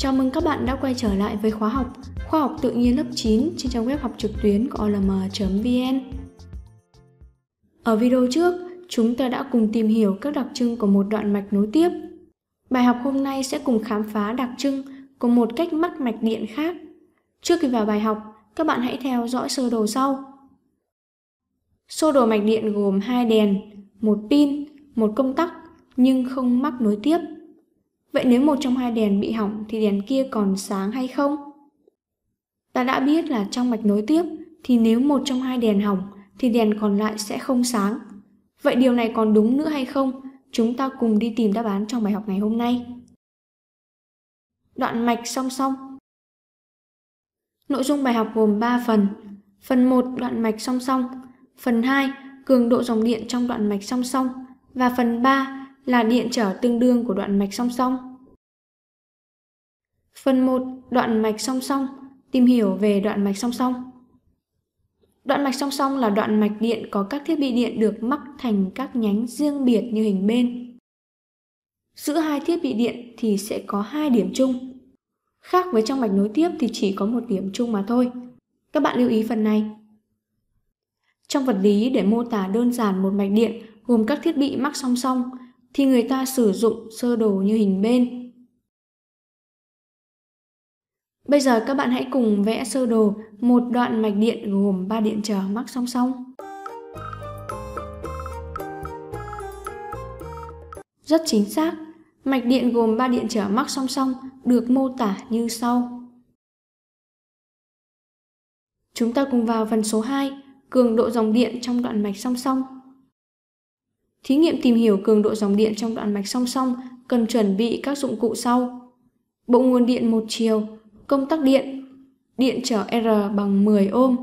Chào mừng các bạn đã quay trở lại với khóa học Khoa học tự nhiên lớp 9 trên trang web học trực tuyến của olm.vn Ở video trước, chúng ta đã cùng tìm hiểu các đặc trưng của một đoạn mạch nối tiếp. Bài học hôm nay sẽ cùng khám phá đặc trưng của một cách mắc mạch điện khác. Trước khi vào bài học, các bạn hãy theo dõi sơ đồ sau. Sơ đồ mạch điện gồm hai đèn, một pin, một công tắc nhưng không mắc nối tiếp. Vậy nếu một trong hai đèn bị hỏng thì đèn kia còn sáng hay không? Ta đã biết là trong mạch nối tiếp thì nếu một trong hai đèn hỏng thì đèn còn lại sẽ không sáng. Vậy điều này còn đúng nữa hay không? Chúng ta cùng đi tìm đáp án trong bài học ngày hôm nay. Đoạn mạch song song Nội dung bài học gồm 3 phần. Phần 1 đoạn mạch song song, phần 2 cường độ dòng điện trong đoạn mạch song song và phần 3 là điện trở tương đương của đoạn mạch song song. Phần 1. Đoạn mạch song song. Tìm hiểu về đoạn mạch song song. Đoạn mạch song song là đoạn mạch điện có các thiết bị điện được mắc thành các nhánh riêng biệt như hình bên. Giữa hai thiết bị điện thì sẽ có hai điểm chung. Khác với trong mạch nối tiếp thì chỉ có một điểm chung mà thôi. Các bạn lưu ý phần này. Trong vật lý để mô tả đơn giản một mạch điện gồm các thiết bị mắc song song thì người ta sử dụng sơ đồ như hình bên. Bây giờ các bạn hãy cùng vẽ sơ đồ một đoạn mạch điện gồm 3 điện trở mắc song song. Rất chính xác, mạch điện gồm 3 điện trở mắc song song được mô tả như sau. Chúng ta cùng vào phần số 2, cường độ dòng điện trong đoạn mạch song song. Thí nghiệm tìm hiểu cường độ dòng điện trong đoạn mạch song song cần chuẩn bị các dụng cụ sau. Bộ nguồn điện một chiều, công tắc điện, điện trở R bằng 10 ôm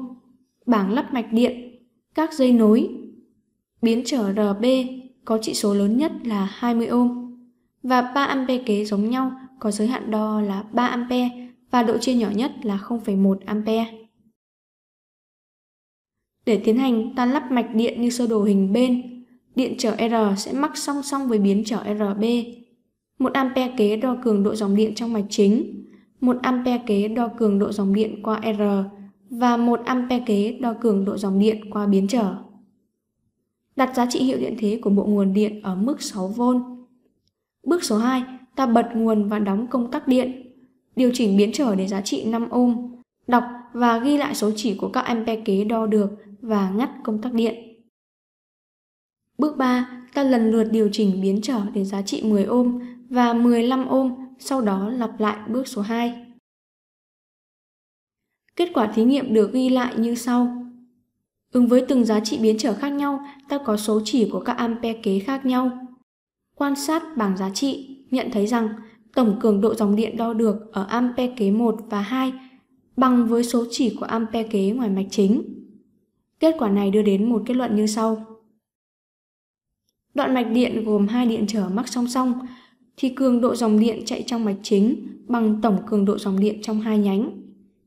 bảng lắp mạch điện, các dây nối. Biến trở RB có trị số lớn nhất là 20 ôm và 3 ampe kế giống nhau có giới hạn đo là 3 ampe và độ chia nhỏ nhất là 0,1 ampe. Để tiến hành ta lắp mạch điện như sơ đồ hình bên, điện trở R sẽ mắc song song với biến trở RB. Một ampe kế đo cường độ dòng điện trong mạch chính, một ampe kế đo cường độ dòng điện qua R và một ampe kế đo cường độ dòng điện qua biến trở. Đặt giá trị hiệu điện thế của bộ nguồn điện ở mức 6V. Bước số 2, ta bật nguồn và đóng công tắc điện. Điều chỉnh biến trở để giá trị 5 ohm. Đọc và ghi lại số chỉ của các ampe kế đo được và ngắt công tắc điện. Bước 3, ta lần lượt điều chỉnh biến trở đến giá trị 10 ôm và 15 ôm, sau đó lặp lại bước số 2. Kết quả thí nghiệm được ghi lại như sau. Ứng với từng giá trị biến trở khác nhau, ta có số chỉ của các ampe kế khác nhau. Quan sát bảng giá trị, nhận thấy rằng tổng cường độ dòng điện đo được ở ampe kế 1 và 2 bằng với số chỉ của ampe kế ngoài mạch chính. Kết quả này đưa đến một kết luận như sau. Đoạn mạch điện gồm hai điện trở mắc song song, thì cường độ dòng điện chạy trong mạch chính bằng tổng cường độ dòng điện trong hai nhánh.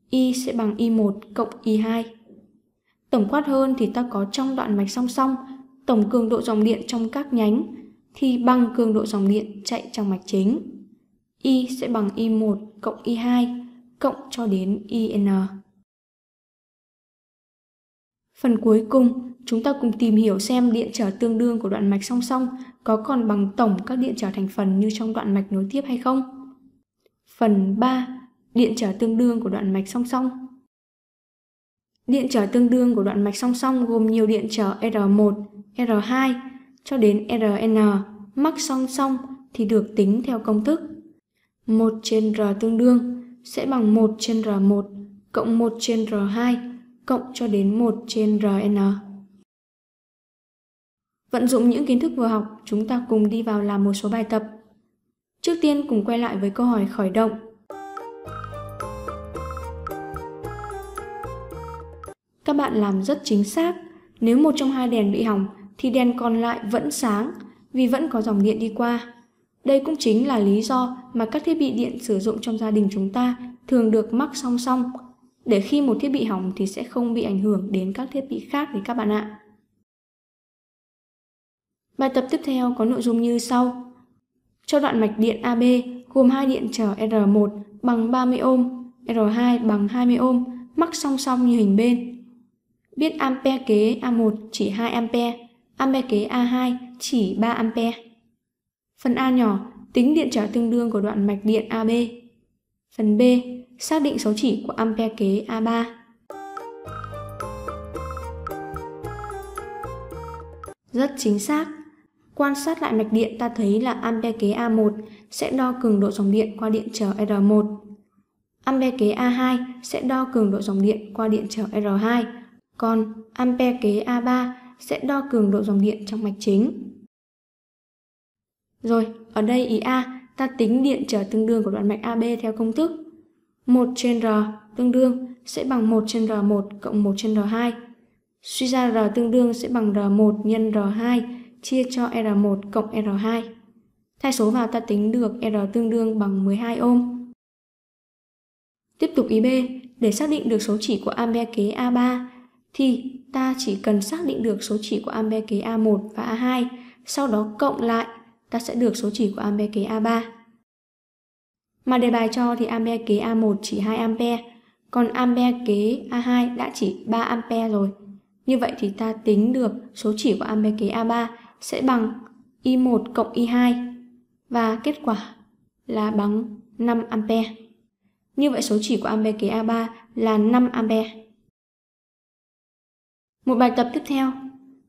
i sẽ bằng i 1 cộng i 2 Tổng quát hơn thì ta có trong đoạn mạch song song tổng cường độ dòng điện trong các nhánh thì bằng cường độ dòng điện chạy trong mạch chính. i sẽ bằng i 1 cộng i 2 cộng cho đến IN. Phần cuối cùng Chúng ta cùng tìm hiểu xem điện trở tương đương của đoạn mạch song song có còn bằng tổng các điện trở thành phần như trong đoạn mạch nối tiếp hay không. Phần 3. Điện trở tương đương của đoạn mạch song song Điện trở tương đương của đoạn mạch song song gồm nhiều điện trở R1, R2 cho đến Rn mắc song song thì được tính theo công thức 1 trên R tương đương sẽ bằng 1 trên R1 cộng 1 trên R2 cộng cho đến 1 trên Rn. Vận dụng những kiến thức vừa học, chúng ta cùng đi vào làm một số bài tập. Trước tiên cùng quay lại với câu hỏi khởi động. Các bạn làm rất chính xác. Nếu một trong hai đèn bị hỏng thì đèn còn lại vẫn sáng vì vẫn có dòng điện đi qua. Đây cũng chính là lý do mà các thiết bị điện sử dụng trong gia đình chúng ta thường được mắc song song để khi một thiết bị hỏng thì sẽ không bị ảnh hưởng đến các thiết bị khác thì các bạn ạ. Bài tập tiếp theo có nội dung như sau. Cho đoạn mạch điện AB gồm hai điện trở R1 bằng 30 ohm, R2 bằng 20 ohm, mắc song song như hình bên. Biết ampe kế A1 chỉ 2 ampe, ampe kế A2 chỉ 3 ampe. Phần A nhỏ, tính điện trở tương đương của đoạn mạch điện AB. Phần B, xác định số chỉ của ampe kế A3. Rất chính xác. Quan sát lại mạch điện ta thấy là ampe kế A1 sẽ đo cường độ dòng điện qua điện trở R1. ampe kế A2 sẽ đo cường độ dòng điện qua điện trở R2, còn ampe kế A3 sẽ đo cường độ dòng điện trong mạch chính. Rồi, ở đây ý A, ta tính điện trở tương đương của đoạn mạch AB theo công thức 1 trên R tương đương sẽ bằng 1 trên R1 cộng 1 trên R2. Suy ra R tương đương sẽ bằng R1 nhân R2 chia cho R1 cộng R2. Thay số vào ta tính được R tương đương bằng 12 ôm. Tiếp tục ý B, để xác định được số chỉ của ampe kế A3 thì ta chỉ cần xác định được số chỉ của ampe kế A1 và A2, sau đó cộng lại ta sẽ được số chỉ của ampe kế A3. Mà đề bài cho thì ampe kế A1 chỉ 2 ampe, còn ampe kế A2 đã chỉ 3 ampe rồi. Như vậy thì ta tính được số chỉ của ampe kế A3 sẽ bằng I1 cộng I2 và kết quả là bằng 5 A. Như vậy số chỉ của ampe kế A3 là 5 A. Một bài tập tiếp theo.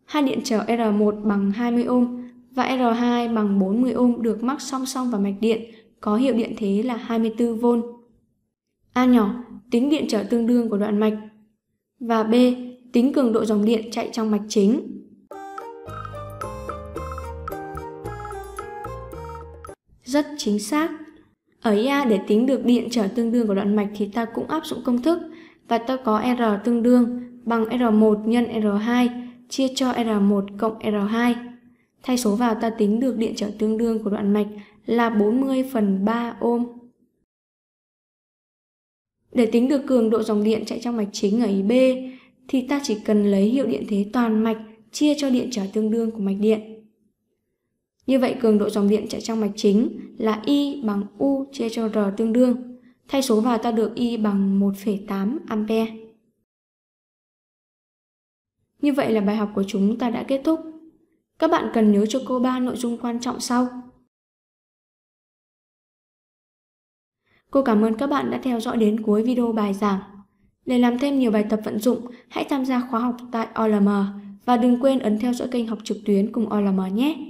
Hai điện trở R1 bằng 20 ohm và R2 bằng 40 ohm được mắc song song vào mạch điện có hiệu điện thế là 24V. A nhỏ, tính điện trở tương đương của đoạn mạch và B, tính cường độ dòng điện chạy trong mạch chính rất chính xác. Ở IA để tính được điện trở tương đương của đoạn mạch thì ta cũng áp dụng công thức và ta có R tương đương bằng R1 nhân R2 chia cho R1 cộng R2. Thay số vào ta tính được điện trở tương đương của đoạn mạch là 40 phần 3 ôm. Để tính được cường độ dòng điện chạy trong mạch chính ở ý B thì ta chỉ cần lấy hiệu điện thế toàn mạch chia cho điện trở tương đương của mạch điện. Như vậy cường độ dòng điện chạy trong mạch chính là i bằng U chia cho R tương đương. Thay số vào ta được i bằng 1,8 ampere. Như vậy là bài học của chúng ta đã kết thúc. Các bạn cần nhớ cho cô ba nội dung quan trọng sau. Cô cảm ơn các bạn đã theo dõi đến cuối video bài giảng. Để làm thêm nhiều bài tập vận dụng, hãy tham gia khóa học tại OLM và đừng quên ấn theo dõi kênh học trực tuyến cùng OLM nhé.